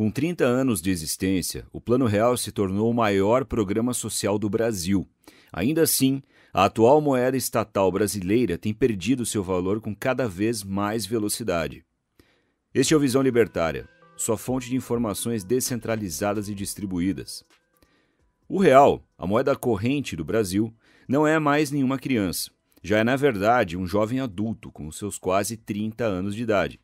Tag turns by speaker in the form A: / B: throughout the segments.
A: Com 30 anos de existência, o Plano Real se tornou o maior programa social do Brasil. Ainda assim, a atual moeda estatal brasileira tem perdido seu valor com cada vez mais velocidade. Este é o Visão Libertária, sua fonte de informações descentralizadas e distribuídas. O real, a moeda corrente do Brasil, não é mais nenhuma criança. Já é, na verdade, um jovem adulto com seus quase 30 anos de idade.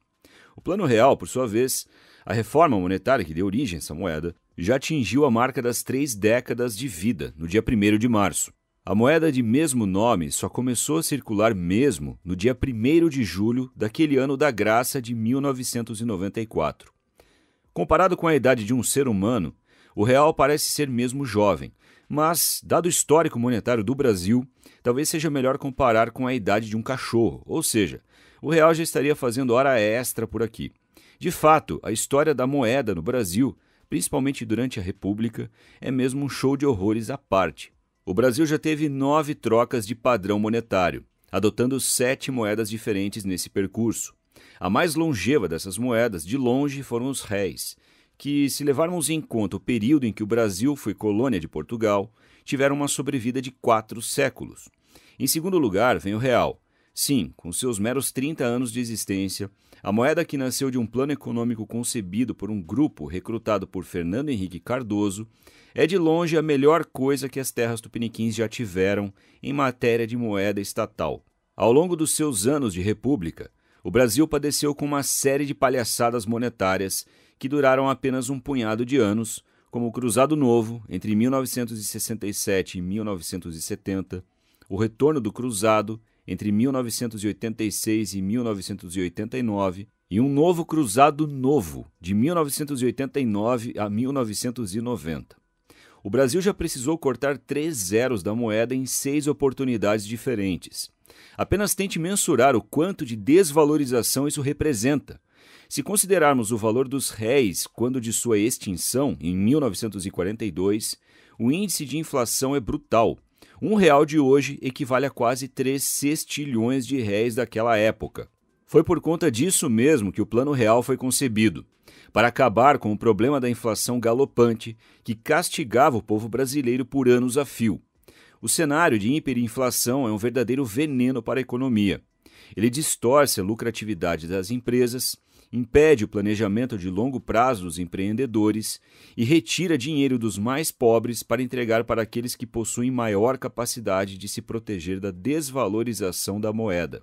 A: O Plano Real, por sua vez, a reforma monetária que deu origem a essa moeda já atingiu a marca das três décadas de vida, no dia 1 de março. A moeda de mesmo nome só começou a circular mesmo no dia 1 de julho daquele ano da graça de 1994. Comparado com a idade de um ser humano, o real parece ser mesmo jovem, mas, dado o histórico monetário do Brasil, talvez seja melhor comparar com a idade de um cachorro, ou seja, o real já estaria fazendo hora extra por aqui. De fato, a história da moeda no Brasil, principalmente durante a República, é mesmo um show de horrores à parte. O Brasil já teve nove trocas de padrão monetário, adotando sete moedas diferentes nesse percurso. A mais longeva dessas moedas, de longe, foram os réis, que, se levarmos em conta o período em que o Brasil foi colônia de Portugal, tiveram uma sobrevida de quatro séculos. Em segundo lugar, vem o real, Sim, com seus meros 30 anos de existência, a moeda que nasceu de um plano econômico concebido por um grupo recrutado por Fernando Henrique Cardoso é de longe a melhor coisa que as terras tupiniquins já tiveram em matéria de moeda estatal. Ao longo dos seus anos de república, o Brasil padeceu com uma série de palhaçadas monetárias que duraram apenas um punhado de anos, como o Cruzado Novo entre 1967 e 1970, o retorno do Cruzado entre 1986 e 1989 e um novo Cruzado Novo, de 1989 a 1990. O Brasil já precisou cortar três zeros da moeda em seis oportunidades diferentes. Apenas tente mensurar o quanto de desvalorização isso representa. Se considerarmos o valor dos réis quando de sua extinção, em 1942, o índice de inflação é brutal, um real de hoje equivale a quase 3 sextilhões de réis daquela época. Foi por conta disso mesmo que o Plano Real foi concebido para acabar com o problema da inflação galopante que castigava o povo brasileiro por anos a fio. O cenário de hiperinflação é um verdadeiro veneno para a economia. Ele distorce a lucratividade das empresas, impede o planejamento de longo prazo dos empreendedores e retira dinheiro dos mais pobres para entregar para aqueles que possuem maior capacidade de se proteger da desvalorização da moeda.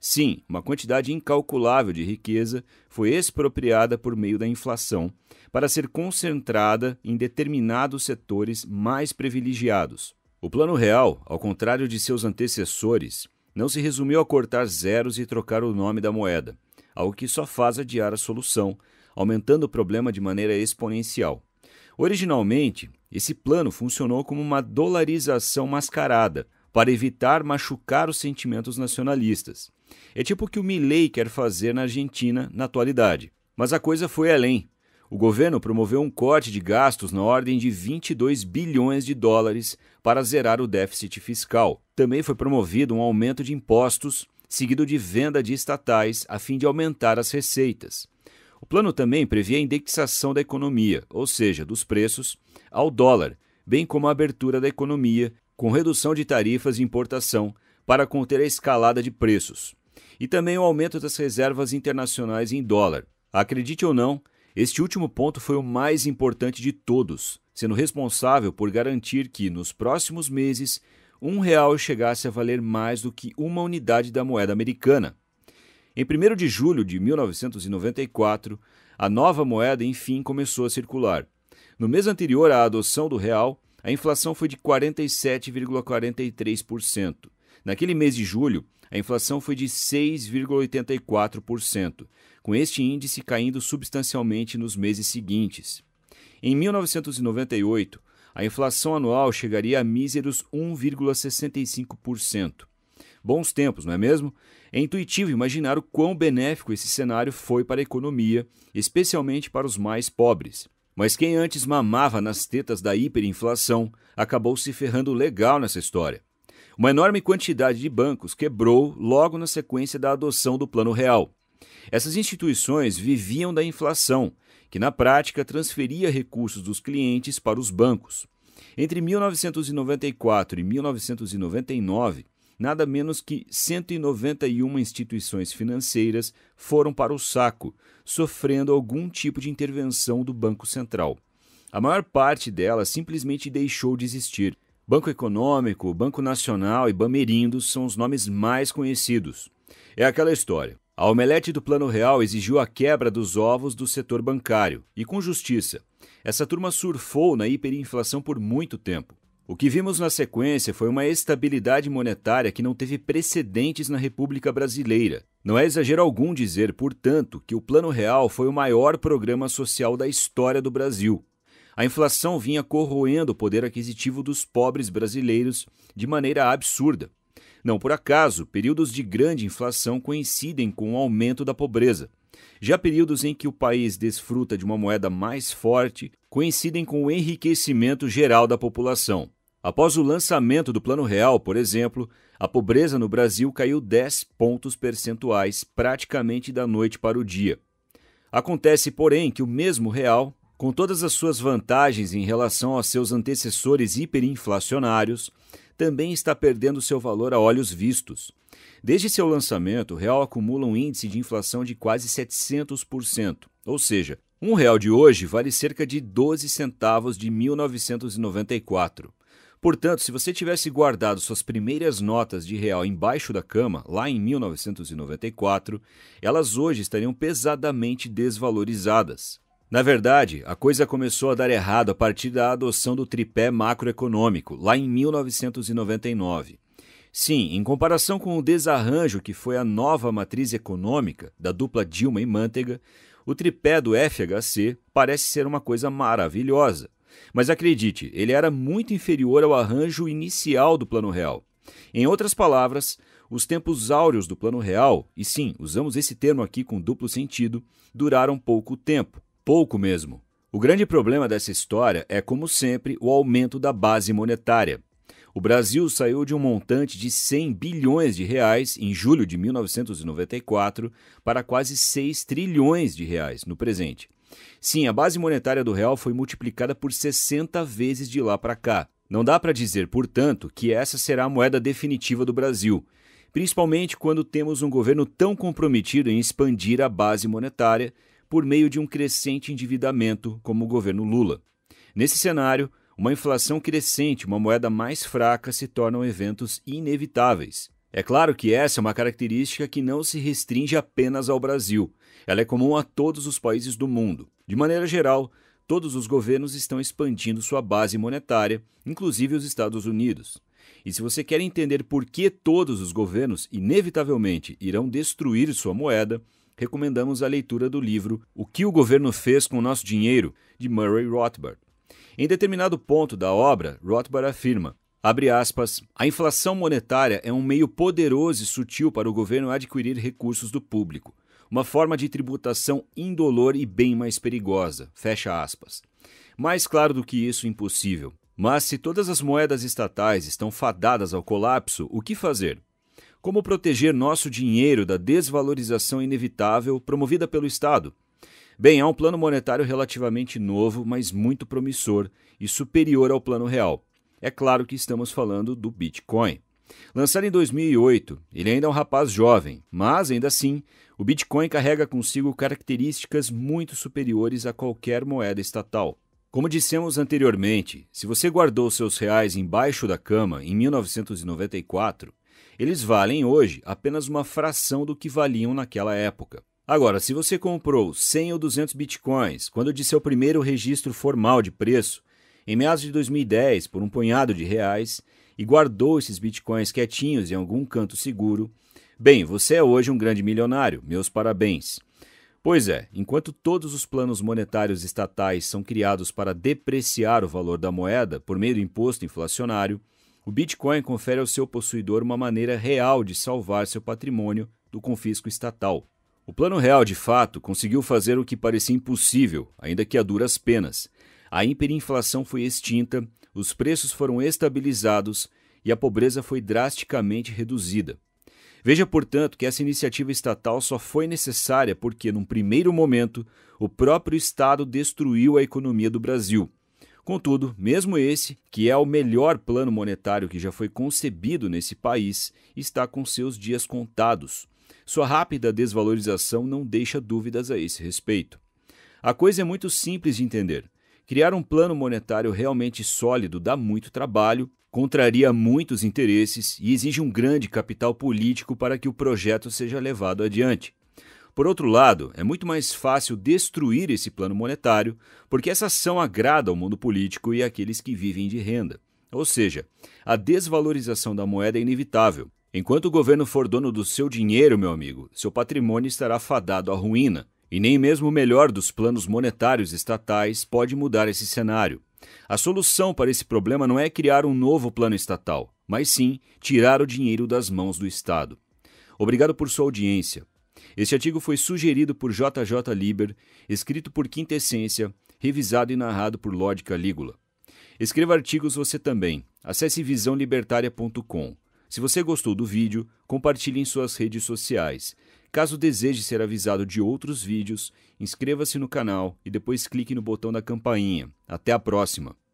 A: Sim, uma quantidade incalculável de riqueza foi expropriada por meio da inflação para ser concentrada em determinados setores mais privilegiados. O Plano Real, ao contrário de seus antecessores, não se resumiu a cortar zeros e trocar o nome da moeda algo que só faz adiar a solução, aumentando o problema de maneira exponencial. Originalmente, esse plano funcionou como uma dolarização mascarada, para evitar machucar os sentimentos nacionalistas. É tipo o que o Milley quer fazer na Argentina na atualidade. Mas a coisa foi além. O governo promoveu um corte de gastos na ordem de 22 bilhões de dólares para zerar o déficit fiscal. Também foi promovido um aumento de impostos seguido de venda de estatais a fim de aumentar as receitas. O plano também previa a indexação da economia, ou seja, dos preços, ao dólar, bem como a abertura da economia com redução de tarifas de importação para conter a escalada de preços, e também o aumento das reservas internacionais em dólar. Acredite ou não, este último ponto foi o mais importante de todos, sendo responsável por garantir que, nos próximos meses, um real chegasse a valer mais do que uma unidade da moeda americana. Em 1 de julho de 1994, a nova moeda enfim começou a circular. No mês anterior à adoção do real, a inflação foi de 47,43%. Naquele mês de julho, a inflação foi de 6,84%, com este índice caindo substancialmente nos meses seguintes. Em 1998, a inflação anual chegaria a míseros 1,65%. Bons tempos, não é mesmo? É intuitivo imaginar o quão benéfico esse cenário foi para a economia, especialmente para os mais pobres. Mas quem antes mamava nas tetas da hiperinflação acabou se ferrando legal nessa história. Uma enorme quantidade de bancos quebrou logo na sequência da adoção do Plano Real. Essas instituições viviam da inflação, que na prática transferia recursos dos clientes para os bancos. Entre 1994 e 1999, nada menos que 191 instituições financeiras foram para o saco, sofrendo algum tipo de intervenção do Banco Central. A maior parte delas simplesmente deixou de existir. Banco Econômico, Banco Nacional e Bamerindos são os nomes mais conhecidos. É aquela história. A omelete do Plano Real exigiu a quebra dos ovos do setor bancário, e com justiça. Essa turma surfou na hiperinflação por muito tempo. O que vimos na sequência foi uma estabilidade monetária que não teve precedentes na República Brasileira. Não é exagero algum dizer, portanto, que o Plano Real foi o maior programa social da história do Brasil. A inflação vinha corroendo o poder aquisitivo dos pobres brasileiros de maneira absurda. Não por acaso, períodos de grande inflação coincidem com o aumento da pobreza. Já períodos em que o país desfruta de uma moeda mais forte coincidem com o enriquecimento geral da população. Após o lançamento do Plano Real, por exemplo, a pobreza no Brasil caiu 10 pontos percentuais praticamente da noite para o dia. Acontece, porém, que o mesmo real, com todas as suas vantagens em relação a seus antecessores hiperinflacionários, também está perdendo seu valor a olhos vistos. Desde seu lançamento, o real acumula um índice de inflação de quase 700%, ou seja, um real de hoje vale cerca de 12 centavos de 1994. Portanto, se você tivesse guardado suas primeiras notas de real embaixo da cama, lá em 1994, elas hoje estariam pesadamente desvalorizadas. Na verdade, a coisa começou a dar errado a partir da adoção do tripé macroeconômico, lá em 1999. Sim, em comparação com o desarranjo que foi a nova matriz econômica da dupla Dilma e Manteiga, o tripé do FHC parece ser uma coisa maravilhosa. Mas acredite, ele era muito inferior ao arranjo inicial do Plano Real. Em outras palavras, os tempos áureos do Plano Real, e sim, usamos esse termo aqui com duplo sentido, duraram pouco tempo pouco mesmo. O grande problema dessa história é, como sempre, o aumento da base monetária. O Brasil saiu de um montante de 100 bilhões de reais em julho de 1994 para quase 6 trilhões de reais no presente. Sim, a base monetária do real foi multiplicada por 60 vezes de lá para cá. Não dá para dizer, portanto, que essa será a moeda definitiva do Brasil, principalmente quando temos um governo tão comprometido em expandir a base monetária por meio de um crescente endividamento, como o governo Lula. Nesse cenário, uma inflação crescente, uma moeda mais fraca, se tornam eventos inevitáveis. É claro que essa é uma característica que não se restringe apenas ao Brasil. Ela é comum a todos os países do mundo. De maneira geral, todos os governos estão expandindo sua base monetária, inclusive os Estados Unidos. E se você quer entender por que todos os governos inevitavelmente irão destruir sua moeda, recomendamos a leitura do livro O que o governo fez com o nosso dinheiro, de Murray Rothbard. Em determinado ponto da obra, Rothbard afirma: Abre aspas. A inflação monetária é um meio poderoso e sutil para o governo adquirir recursos do público, uma forma de tributação indolor e bem mais perigosa. Fecha aspas. Mais claro do que isso, impossível. Mas se todas as moedas estatais estão fadadas ao colapso, o que fazer? Como proteger nosso dinheiro da desvalorização inevitável promovida pelo Estado? Bem, há um plano monetário relativamente novo, mas muito promissor e superior ao plano real. É claro que estamos falando do Bitcoin. Lançado em 2008, ele ainda é um rapaz jovem, mas ainda assim, o Bitcoin carrega consigo características muito superiores a qualquer moeda estatal. Como dissemos anteriormente, se você guardou seus reais embaixo da cama em 1994, eles valem hoje apenas uma fração do que valiam naquela época. Agora, se você comprou 100 ou 200 bitcoins quando de seu primeiro registro formal de preço, em meados de 2010, por um punhado de reais, e guardou esses bitcoins quietinhos em algum canto seguro, bem, você é hoje um grande milionário, meus parabéns. Pois é, enquanto todos os planos monetários estatais são criados para depreciar o valor da moeda por meio do imposto inflacionário, o Bitcoin confere ao seu possuidor uma maneira real de salvar seu patrimônio do confisco estatal. O Plano Real, de fato, conseguiu fazer o que parecia impossível, ainda que a duras penas. A hiperinflação foi extinta, os preços foram estabilizados e a pobreza foi drasticamente reduzida. Veja, portanto, que essa iniciativa estatal só foi necessária porque, num primeiro momento, o próprio Estado destruiu a economia do Brasil, Contudo, mesmo esse, que é o melhor plano monetário que já foi concebido nesse país, está com seus dias contados. Sua rápida desvalorização não deixa dúvidas a esse respeito. A coisa é muito simples de entender. Criar um plano monetário realmente sólido dá muito trabalho, contraria muitos interesses e exige um grande capital político para que o projeto seja levado adiante. Por outro lado, é muito mais fácil destruir esse plano monetário, porque essa ação agrada ao mundo político e àqueles que vivem de renda. Ou seja, a desvalorização da moeda é inevitável. Enquanto o governo for dono do seu dinheiro, meu amigo, seu patrimônio estará fadado à ruína. E nem mesmo o melhor dos planos monetários estatais pode mudar esse cenário. A solução para esse problema não é criar um novo plano estatal, mas sim tirar o dinheiro das mãos do Estado. Obrigado por sua audiência. Este artigo foi sugerido por JJ Liber, escrito por Quintessência, revisado e narrado por Lord Calígula. Escreva artigos você também. Acesse visãolibertaria.com. Se você gostou do vídeo, compartilhe em suas redes sociais. Caso deseje ser avisado de outros vídeos, inscreva-se no canal e depois clique no botão da campainha. Até a próxima!